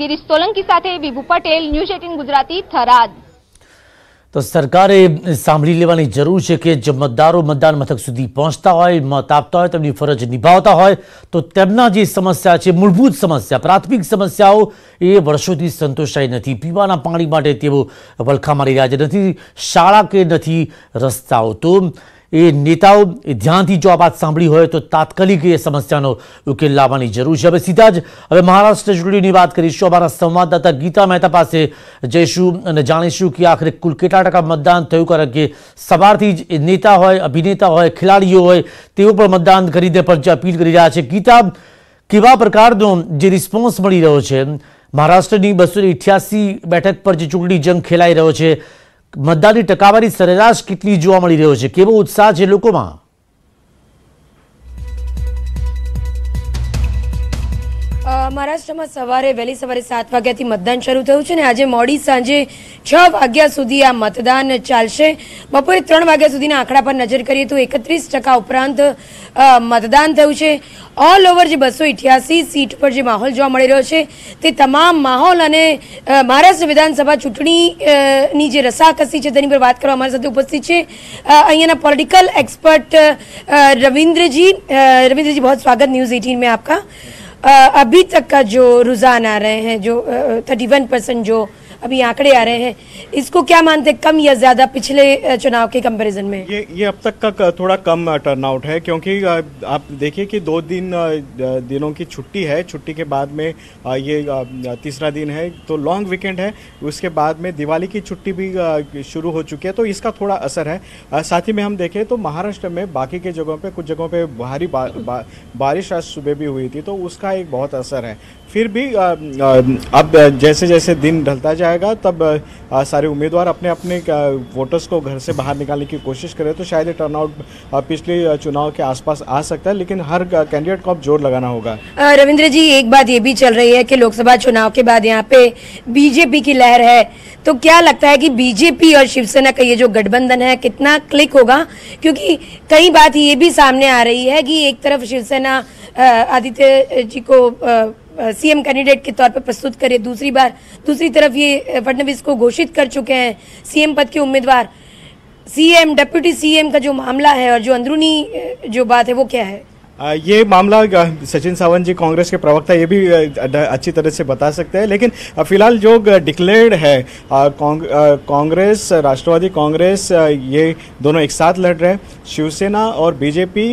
ગિરીશ સોલંકી સાથે Vibhu Patel news eighteen Gujarati Tharad તો સરકારે સાંભળી લેવાની જરૂર છે કે જે મતદારો મતદાન મથક સુધી પહોંચતા હોય મત આપતા હોય તેમની ફરજ નિભાવતા હોય તો તેમના જે સમસ્યા છે મૂળભૂત સમસ્યા પ્રાથમિક સમસ્યાઓ એ વર્ષોથી સંતોષાઈ નથી પીવાના પાણી માટે તેઓ વલખા મારી રહ્યા છે નથી શાળા કે નથી રસ્તાઓ તો એ નેતાઓ ધ્યાનથી જો આ વાત સાંભળી હોય તો તાત્કાલિક એ સમસ્યાનો ઉકેલ લાવવાની જરૂર છે હવે સીધા જ હવે મહારાષ્ટ્ર ચૂંટણીની વાત કરીશું અમારા સંવાદદાતા ગીતા મહેતા પાસે જઈશું અને જાણીશું કે આખરે કુલ કેટલા ટકા મતદાન થયું કારણ કે સવારથી જ નેતા હોય અભિનેતા હોય ખેલાડીઓ હોય તેઓ પણ મતદાન કરી દે પણ અપીલ કરી રહ્યા છે ગીતા કેવા પ્રકારનો જે રિસ્પોન્સ મળી રહ્યો છે મહારાષ્ટ્રની બસો બેઠક પર જે ચૂંટણી જંગ ખેલાઈ રહ્યો છે મતદાનની ટકાવારી સરેરાશ કેટલી જોવા મળી રહ્યો છે કેવો ઉત્સાહ છે લોકોમાં મહારાષ્ટ્રમાં સવારે વહેલી સવારે સાત વાગ્યાથી મતદાન શરૂ થયું છે ને આજે મોડી સાંજે છ વાગ્યા સુધી આ મતદાન ચાલશે બપોરે ત્રણ વાગ્યા સુધીના આંકડા પર નજર કરીએ તો એકત્રીસ ટકા ઉપરાંત મતદાન થયું છે ઓલ ઓવર જે બસો ઇઠ્યાસી સીટ પર જે માહોલ જોવા મળી રહ્યો છે તે તમામ માહોલ અને મહારાષ્ટ્ર વિધાનસભા ચૂંટણીની જે રસાકસી છે તેની પર વાત કરવા અમારી સાથે ઉપસ્થિત છે અહીંયાના પોલિટિકલ એક્સપર્ટ રવિન્દ્રજી રવિન્દ્રજી બહુ સ્વાગત ન્યૂઝ એટીન મેં આપકા अभी तक का जो रुझान आ रहे हैं जो थर्टी वन परसेंट जो अभी आंकड़े आ रहे हैं इसको क्या मानते हैं कम या ज़्यादा पिछले चुनाव के कंपैरिजन में ये ये अब तक का थोड़ा कम टर्नआउट है क्योंकि आप देखिए कि दो दिन दिनों की छुट्टी है छुट्टी के बाद में ये तीसरा दिन है तो लॉन्ग वीकेंड है उसके बाद में दिवाली की छुट्टी भी शुरू हो चुकी है तो इसका थोड़ा असर है साथ ही में हम देखें तो महाराष्ट्र में बाकी के जगहों पर कुछ जगहों पर भारी बारिश आज सुबह भी हुई थी तो उसका एक बहुत असर है फिर भी अब जैसे जैसे दिन ढलता जाएगा तब सारे उम्मीदवार अपने अपने वोटर्स को घर से बाहर निकालने की कोशिश करें तो शायद टर्नआउट पिछले चुनाव के आसपास आ सकता है लेकिन हर कैंडिडेट को अब जोर लगाना होगा रविंद्र जी एक बात ये भी चल रही है कि लोकसभा चुनाव के बाद यहाँ पे बीजेपी की लहर है तो क्या लगता है कि बीजेपी और शिवसेना का ये जो गठबंधन है कितना क्लिक होगा क्योंकि कई बात ये भी सामने आ रही है कि एक तरफ शिवसेना आदित्य जी को सीएम कैंडिडेट के तौर पर प्रस्तुत करे दूसरी बार दूसरी तरफ ये फडनवीस को घोषित कर चुके हैं सीएम पद के उम्मीदवार सीएम डिप्यूटी सीएम का जो मामला है और जो अंदरूनी जो बात है वो क्या है ये मामला सचिन सावंत जी कांग्रेस के प्रवक्ता ये भी अच्छी तरह से बता सकते हैं लेकिन फिलहाल जो डिक्लेयर्ड है कांग्रेस राष्ट्रवादी कांग्रेस ये दोनों एक साथ लड़ रहे हैं शिवसेना और बीजेपी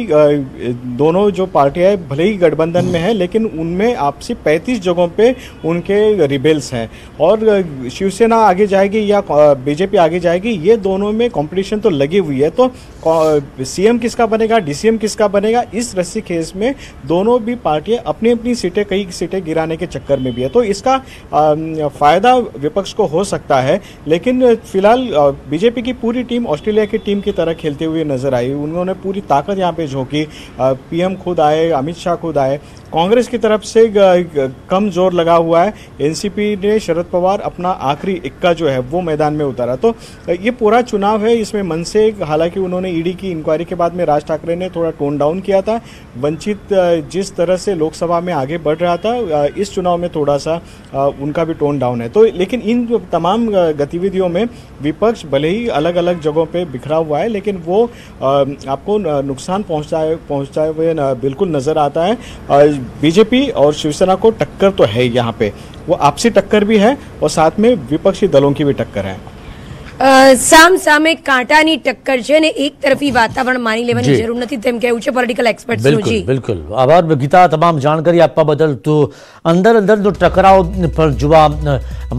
दोनों जो पार्टियाँ है भले ही गठबंधन में है लेकिन उनमें आपसी 35 जगहों पे उनके रिबेल्स हैं और शिवसेना आगे जाएगी या बीजेपी आगे जाएगी ये दोनों में कॉम्पिटिशन तो लगी हुई है तो सीएम किसका बनेगा डीसीएम किसका बनेगा इस रस्सी खेस में दोनों भी पार्टियां अपनी अपनी सीटें कई सीटें गिराने के चक्कर में भी है तो इसका फ़ायदा विपक्ष को हो सकता है लेकिन फिलहाल बीजेपी की पूरी टीम ऑस्ट्रेलिया की टीम की तरह खेलते हुए नजर आई उन्होंने पूरी ताकत यहाँ पे झोंकी पीएम खुद आए अमित शाह खुद आए कांग्रेस की तरफ से कम जोर लगा हुआ है एनसीपी ने शरद पवार अपना आखिरी इक्का जो है वो मैदान में उतारा तो ये पूरा चुनाव है इसमें मन से हालांकि उन्होंने ईडी की इंक्वायरी के बाद में राज ठाकरे ने थोड़ा टोन डाउन किया था वंचित जिस तरह से लोकसभा में आगे बढ़ रहा था इस चुनाव में थोड़ा सा उनका भी टोन डाउन है तो लेकिन इन तमाम गतिविधियों में विपक्ष भले ही अलग अलग जगहों पर बिखरा हुआ है लेकिन वो आपको नुकसान पहुँचाए पहुँचाए हुए बिल्कुल नज़र आता है बीजेपी और शिवसेना को टक्कर तो है यहाँ पे वो आपसी टक्कर भी है और साथ में विपक्षी दलों की भी टक्कर है સામસામે કાંટાની ટક્કર છે ને એક તરફી વાતાવરણ માની લેવાની જરૂર નથી તેમ કહેવું છે પોલિટિકલ એક્સપર્ટ બિલકુલ બિલકુલ આભાર ગીતા તમામ જાણકારી આપવા બદલ તો અંદર અંદરનો ટકરાવ પણ જોવા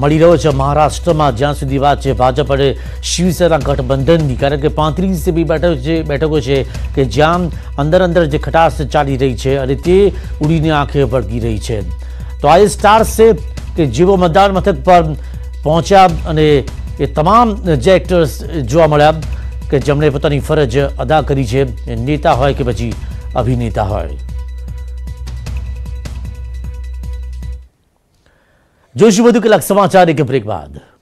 મળી રહ્યો છે મહારાષ્ટ્રમાં જ્યાં સુધી વાત છે ભાજપ અને શિવસેના ગઠબંધનની કારણ કે પાંત્રીસથી બી બેઠક છે બેઠકો છે કે જ્યાં અંદર અંદર જે ખટાશ ચાલી રહી છે અને તે ઉડીને આંખે વળગી રહી છે તો આ સ્ટાર છે કે જેઓ મતદાન મથક પર પહોંચ્યા અને ये तमाम जे एक्टर्स जवाया कि जमने पता फरज अदा करी है नेता हो पी अभिनेता हो जोशु बधु के समाचार एक ब्रेक बाद